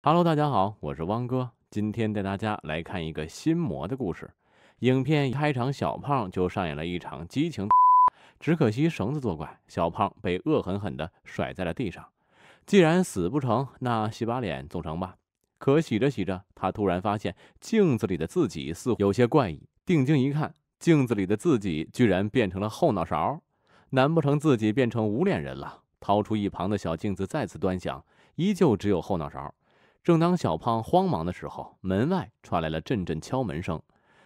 Hello，大家好，我是汪哥，今天带大家来看一个心魔的故事。影片一开场，小胖就上演了一场激情，只可惜绳子作怪，小胖被恶狠狠地甩在了地上。既然死不成，那洗把脸总成吧。可洗着洗着，他突然发现镜子里的自己似乎有些怪异。定睛一看，镜子里的自己居然变成了后脑勺。难不成自己变成无脸人了？掏出一旁的小镜子再次端详，依旧只有后脑勺。正当小胖慌忙的时候，门外传来了阵阵敲门声。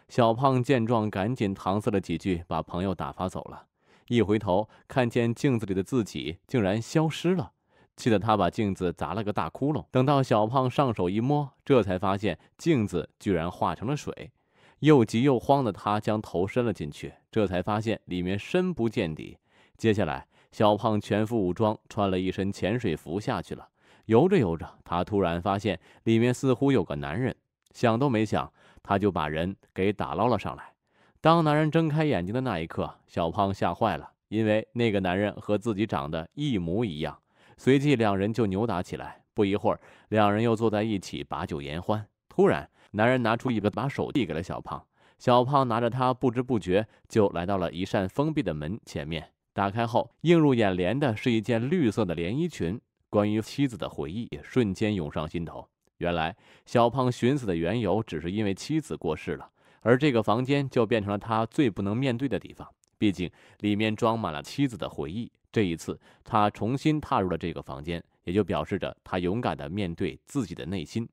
小胖见状，赶紧搪塞了几句，把朋友打发走了。一回头，看见镜子里的自己竟然消失了，气得他把镜子砸了个大窟窿。等到小胖上手一摸，这才发现镜子居然化成了水。又急又慌的他将头伸了进去，这才发现里面深不见底。接下来，小胖全副武装，穿了一身潜水服下去了。游着游着，他突然发现里面似乎有个男人，想都没想，他就把人给打捞了上来。当男人睁开眼睛的那一刻，小胖吓坏了，因为那个男人和自己长得一模一样。随即，两人就扭打起来。不一会儿，两人又坐在一起把酒言欢。突然，男人拿出一把把手递给了小胖，小胖拿着它，不知不觉就来到了一扇封闭的门前面。打开后，映入眼帘的是一件绿色的连衣裙。关于妻子的回忆也瞬间涌上心头。原来小胖寻死的缘由，只是因为妻子过世了，而这个房间就变成了他最不能面对的地方。毕竟里面装满了妻子的回忆。这一次，他重新踏入了这个房间，也就表示着他勇敢地面对自己的内心，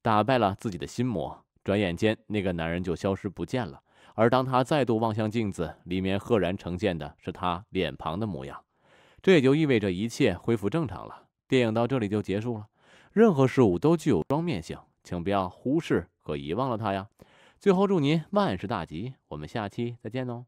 打败了自己的心魔。转眼间，那个男人就消失不见了。而当他再度望向镜子，里面赫然呈现的是他脸庞的模样。这也就意味着一切恢复正常了。电影到这里就结束了。任何事物都具有双面性，请不要忽视和遗忘了它呀。最后祝您万事大吉，我们下期再见哦。